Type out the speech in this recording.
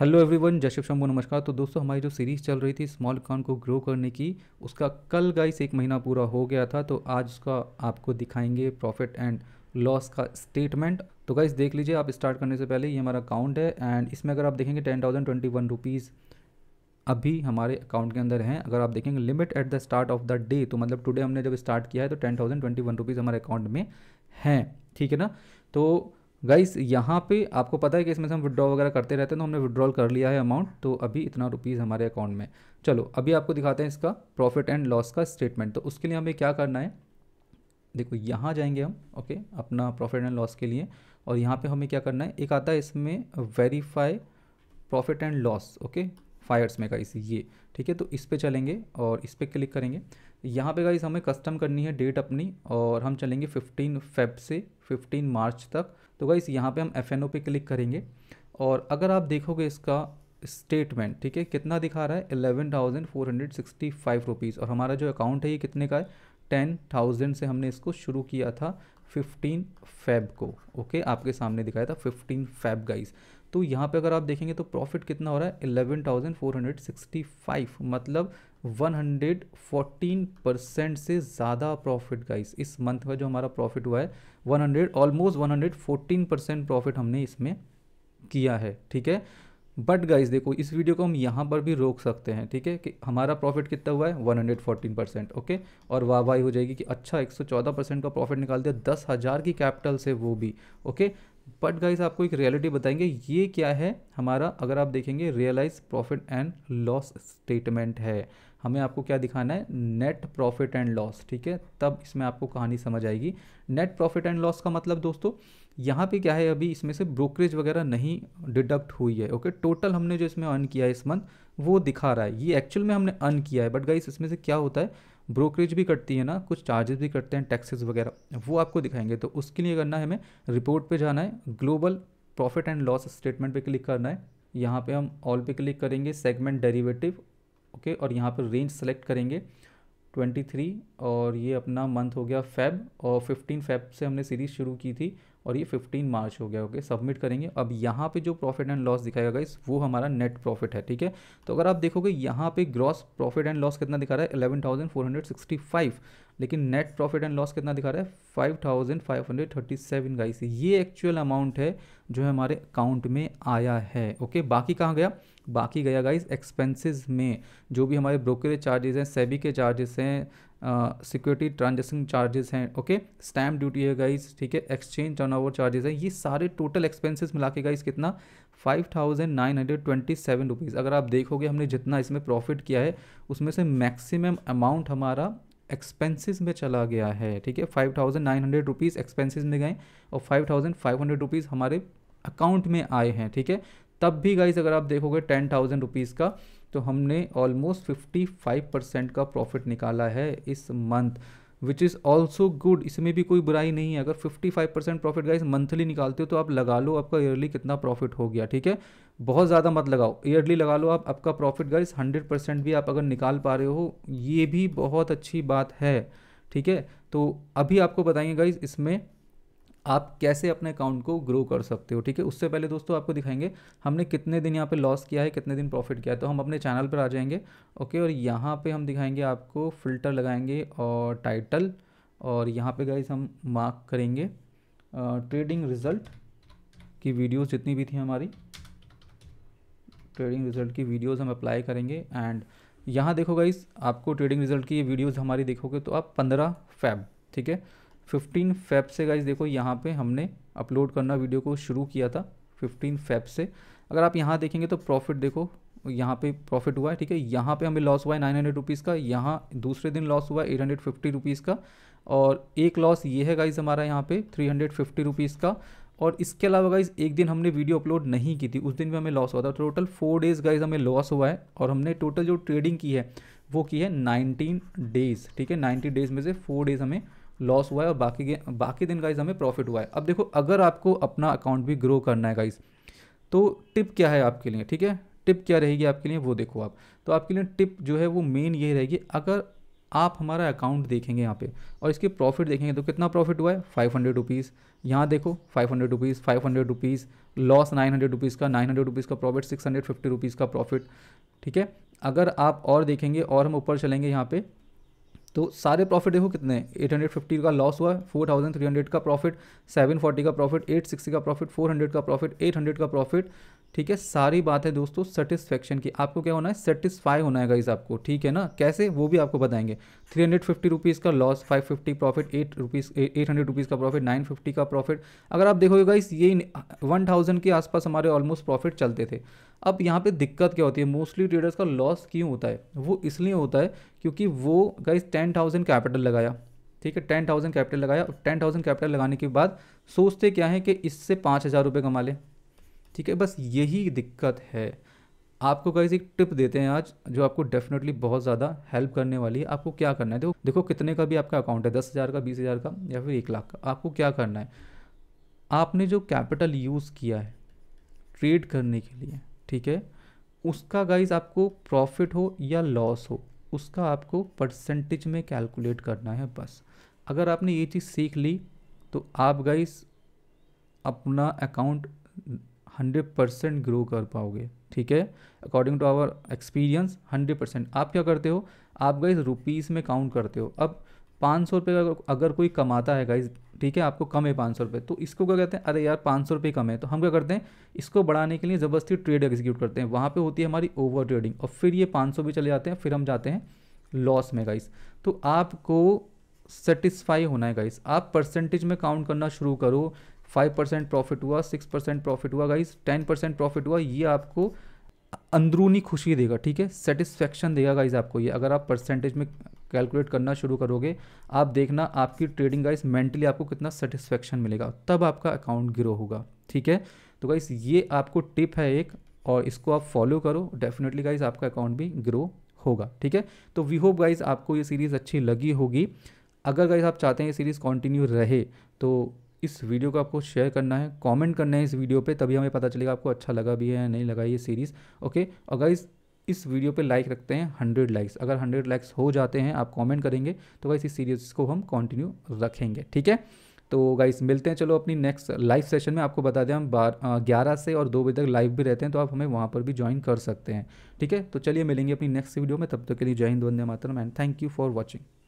hello everyone जय शिव शंभू नमस्कार तो दोस्तों हमारी जो सीरीज़ चल रही थी स्मॉल अकाउंट को ग्रो करने की उसका कल गाइस एक महीना पूरा हो गया था तो आज उसका आपको दिखाएंगे प्रॉफिट एंड लॉस का स्टेटमेंट तो गाइस देख लीजिए आप स्टार्ट करने से पहले ये हमारा अकाउंट है एंड इसमें अगर आप देखेंगे ten thousand twenty one rupees अभी हमारे अकाउंट के अंदर हैं अगर आप देखेंगे limit at the start of the day तो मतलब टुडे हमने जब स्टार्ट किया है तो ten thousand twenty one rupees हमारे अकाउंट में हैं ठीक है ना तो गाइस यहाँ पे आपको पता है कि इसमें से हम विड्रॉ वगैरह करते रहते हैं तो हमने विड्रॉल कर लिया है अमाउंट तो अभी इतना रुपीज़ हमारे अकाउंट में चलो अभी आपको दिखाते हैं इसका प्रॉफिट एंड लॉस का स्टेटमेंट तो उसके लिए हमें क्या करना है देखो यहाँ जाएंगे हम ओके अपना प्रॉफिट एंड लॉस के लिए और यहाँ पे हमें क्या करना है एक आता है इसमें verify profit and loss okay फायर्स में गाइस ये ठीक है तो इस पर चलेंगे और इस पर क्लिक करेंगे यहाँ पे गाइस हमें कस्टम करनी है डेट अपनी और हम चलेंगे 15 फेब से 15 मार्च तक तो गाइस यहाँ पे हम एफ एन ओ पे क्लिक करेंगे और अगर आप देखोगे इसका स्टेटमेंट ठीक है कितना दिखा रहा है eleven thousand four hundred sixty five rupees और हमारा जो अकाउंट है ये कितने का है टेन थाउजेंड से हमने इसको शुरू किया था फिफ्टीन फैब को ओके आपके सामने दिखाया था फिफ्टीन फैब गाइस तो यहाँ पे अगर आप देखेंगे तो प्रॉफिट कितना हो रहा है eleven thousand four hundred sixty five मतलब वन हंड्रेड फोर्टीन परसेंट से ज़्यादा प्रॉफिट गाइस इस मंथ का जो हमारा प्रॉफिट हुआ है one hundred almost one hundred fourteen percent profit हमने इसमें किया है ठीक है बट गाइज देखो इस वीडियो को हम यहाँ पर भी रोक सकते हैं ठीक है कि हमारा प्रॉफिट कितना हुआ है 114 परसेंट ओके और वाह वाह हो जाएगी कि अच्छा 114 परसेंट का प्रॉफिट निकाल दिया दस हज़ार की कैपिटल से वो भी ओके बट गाइस आपको एक रियलिटी बताएंगे ये क्या है हमारा अगर आप देखेंगे realise profit and loss statement है हमें आपको क्या दिखाना है नेट प्रॉफिट एंड लॉस ठीक है तब इसमें आपको कहानी समझ आएगी नेट प्रॉफिट एंड लॉस का मतलब दोस्तों यहाँ पे क्या है अभी इसमें से ब्रोकरेज वगैरह नहीं डिडक्ट हुई है ओके टोटल हमने जो इसमें अर्न किया है इस मंथ वो दिखा रहा है ये एक्चुअल में हमने अर्न किया है बट गाइस इसमें से क्या होता है ब्रोकरेज भी कटती है ना कुछ चार्जेस भी कटते हैं टैक्सेस वगैरह वो आपको दिखाएंगे तो उसके लिए करना है हमें रिपोर्ट पे जाना है global profit and loss statement पे क्लिक करना है यहाँ पे हम ऑल पे क्लिक करेंगे सेगमेंट डेरिवेटिव ओके और यहाँ पर रेंज सेलेक्ट करेंगे ट्वेंटी थ्री और ये अपना मंथ हो गया फेब और फिफ्टीन फेब से हमने सीरीज़ शुरू की थी और ये फिफ्टीन मार्च हो गया ओके सबमिट करेंगे अब यहाँ पे जो प्रॉफिट एंड लॉस दिखाएगा गाइस वो हमारा नेट प्रॉफिट है ठीक है तो अगर आप देखोगे यहाँ पे ग्रॉस प्रॉफिट एंड लॉस कितना दिखा रहा है eleven thousand four hundred sixty five लेकिन नेट प्रॉफिट एंड लॉस कितना दिखा रहा है five thousand five hundred thirty seven guys ये एक्चुअल अमाउंट है जो हमारे अकाउंट में आया है ओके बाकी कहाँ गया बाकी गया गाइस एक्सपेंसेस में जो भी हमारे ब्रोकरेज चार्जेस हैं सेबी के चार्जेस हैं सिक्योरिटी ट्रांजेक्शन चार्जेस हैं ओके स्टैम्प ड्यूटी है गाइस ठीक है एक्सचेंज ओवर चार्जेस हैं ये सारे टोटल एक्सपेंसेस मिला के गाइस कितना five thousand nine hundred twenty seven rupees अगर आप देखोगे हमने जितना इसमें प्रॉफिट किया है उसमें से मैक्सिमम अमाउंट हमारा एक्सपेंसिस में चला गया है ठीक है five thousand nine hundred rupees expenses में गए और five thousand five hundred rupees हमारे अकाउंट में आए हैं ठीक है तब भी गाइज अगर आप देखोगे टेन थाउजेंड रुपीज़ का तो हमने ऑलमोस्ट फिफ्टी फाइव परसेंट का प्रॉफिट निकाला है इस month which is also good इसमें भी कोई बुराई नहीं है अगर 55 परसेंट प्रॉफिट गाइज मंथली निकालते हो तो आप लगा लो आपका ईयरली कितना प्रॉफिट हो गया ठीक है बहुत ज़्यादा मत लगाओ ईयरली लगा लो आप आपका प्रॉफिट गाइज 100 परसेंट भी आप अगर निकाल पा रहे हो ये भी बहुत अच्छी बात है ठीक है तो अभी आपको बताएंगे गाइज इसमें आप कैसे अपने अकाउंट को ग्रो कर सकते हो ठीक है उससे पहले दोस्तों आपको दिखाएंगे हमने कितने दिन यहाँ पे लॉस किया है कितने दिन प्रॉफिट किया है तो हम अपने चैनल पर आ जाएंगे ओके और यहाँ पे हम दिखाएंगे आपको फिल्टर लगाएंगे और टाइटल और यहाँ पे गाइस हम मार्क करेंगे ट्रेडिंग रिज़ल्ट की वीडियोस जितनी भी थी हमारी ट्रेडिंग रिज़ल्ट की वीडियोज़ हम अप्लाई करेंगे एंड यहाँ देखो गाइस आपको ट्रेडिंग रिज़ल्ट की ये हमारी देखोगे तो आप पंद्रह फैब ठीक है फिफ्टीन फेब से गाइज देखो यहाँ पे हमने अपलोड करना वीडियो को शुरू किया था फिफ्टीन फेब से अगर आप यहाँ देखेंगे तो प्रॉफिट देखो यहाँ पे प्रॉफिट हुआ है ठीक है यहाँ पे हमें लॉस हुआ है नाइन हंड्रेड रुपीज़ का यहाँ दूसरे दिन लॉस हुआ है एट हंड्रेड फिफ्टी रुपीज़ का और एक लॉस ये है गाइज हमारा यहाँ पे थ्री हंड्रेड फिफ्टी रुपीज़ का और इसके अलावा गाइज एक दिन हमने वीडियो अपलोड नहीं की थी उस दिन भी हमें लॉस हुआ था टोटल फोर डेज़ गाइज हमें लॉस हुआ है और हमने टोटल जो ट्रेडिंग की है वो की है नाइनटीन डेज़ ठीक है नाइन्टी डेज़ में से फोर डेज़ हमें लॉस हुआ है और बाकी बाकी दिन गाइज हमें प्रॉफिट हुआ है अब देखो अगर आपको अपना अकाउंट भी ग्रो करना है गाइज तो टिप क्या है आपके लिए ठीक है टिप क्या रहेगी आपके लिए वो देखो आप तो आपके लिए टिप जो है वो मेन ये रहेगी अगर आप हमारा अकाउंट देखेंगे यहाँ पे और इसके प्रॉफिट देखेंगे तो कितना प्रॉफिट हुआ है फाइव हंड्रेड रुपीज़ यहाँ देखो five hundred rupees five hundred rupees loss nine hundred rupees का नाइन हंड्रेड रुपीज़ का profit six hundred fifty rupees का प्रॉफिट ठीक है अगर आप और देखेंगे और हम ऊपर चलेंगे यहाँ पे तो सारे प्रॉफिट देखो कितने हैं 850 का लॉस हुआ 4300 का प्रॉफिट 740 का प्रॉफिट 860 का प्रॉफिट 400 का प्रॉफिट 800 का प्रॉफिट ठीक है सारी बात है दोस्तों सेटिस्फेक्शन की आपको क्या होना है सेटिस्फाई होना है गाइज आपको ठीक है ना कैसे वो भी आपको बताएंगे थ्री हंड्रेड फिफ्टी रुपीज़ का loss five fifty profit eight rupees eight hundred rupees का प्रॉफिट नाइन फिफ्टी का प्रॉफिट अगर आप देखोगे गाइस ये वन थाउजेंड के आसपास हमारे ऑलमोस्ट प्रॉफिट चलते थे अब यहाँ पे दिक्कत क्या होती है मोस्टली ट्रेडर्स का लॉस क्यों होता है वो इसलिए होता है क्योंकि वो गाइज टेन थाउजेंड कैपिटल लगाया ठीक है टेन थाउजेंड कैपिटल लगाया और टेन थाउजेंड कैपिटल लगाने के बाद सोचते क्या है कि इससे पाँच हज़ार रुपये कमा लें ठीक है बस यही दिक्कत है आपको गाइज एक टिप देते हैं आज जो आपको डेफिनेटली बहुत ज़्यादा हेल्प करने वाली है आपको क्या करना है देखो देखो कितने का भी आपका अकाउंट है दस हज़ार का बीस हज़ार का या फिर एक लाख का आपको क्या करना है आपने जो कैपिटल यूज़ किया है ट्रेड करने के लिए ठीक है उसका गाइज आपको प्रॉफिट हो या लॉस हो उसका आपको परसेंटेज में कैलकुलेट करना है बस अगर आपने ये चीज़ सीख ली तो आप गाइज अपना अकाउंट हंड्रेड परसेंट ग्रो कर पाओगे ठीक है according to our experience hundred percent आप क्या करते हो आप गाइज रुपीज़ में काउंट करते हो अब पाँच सौ रुपये अगर कोई कमाता है गाइज ठीक है आपको कम है पाँच सौ रुपये तो इसको क्या कहते हैं अरे यार पाँच सौ रुपये कम है तो हम क्या करते हैं इसको बढ़ाने के लिए ज़बरदस्ती ट्रेड एग्जीक्यूट करते हैं वहाँ पर होती है हमारी ओवर ट्रेडिंग और फिर ये पाँच सौ भी चले जाते हैं फिर हम जाते हैं लॉस में गाइस तो आपको सेटिस्फाई होना है गाइस आप परसेंटेज में काउंट करना शुरू करो फाइव परसेंट प्रॉफिट हुआ सिक्स परसेंट प्रॉफिट हुआ गाइस टेन परसेंट प्रॉफिट हुआ ये आपको अंदरूनी खुशी देगा ठीक है सेटिस्फेक्शन देगा गाइज आपको ये अगर आप परसेंटेज में कैलकुलेट करना शुरू करोगे आप देखना आपकी ट्रेडिंग गाइज मेंटली आपको कितना सेटिस्फेक्शन मिलेगा तब आपका अकाउंट ग्रो होगा ठीक है तो गाइज ये आपको टिप है एक और इसको आप फॉलो करो डेफिनेटली गाइज आपका अकाउंट भी ग्रो होगा ठीक है तो वी होप गाइज आपको ये सीरीज़ अच्छी लगी होगी अगर गाइज आप चाहते हैं ये सीरीज़ कंटिन्यू रहे तो इस वीडियो को आपको शेयर करना है कमेंट करना है इस वीडियो पे तभी हमें पता चलेगा आपको अच्छा लगा भी है या नहीं लगा ये सीरीज़ ओके और इस इस वीडियो पे लाइक रखते हैं हंड्रेड लाइक्स अगर हंड्रेड लाइक्स हो जाते हैं आप कमेंट करेंगे तो गाइस इस सीरीज़ को हम कंटिन्यू रखेंगे ठीक है तो गाइस मिलते हैं चलो अपनी नेक्स्ट लाइव सेशन में आपको बता दें हम बार ग्यारह से और दो बजे तक लाइव भी रहते हैं तो आप हमें वहाँ पर भी ज्वाइन कर सकते हैं ठीक है तो चलिए मिलेंगे अपनी नेक्स्ट वीडियो में तब तक तो के लिए जय हिंद Vande Mataram and thank you for watching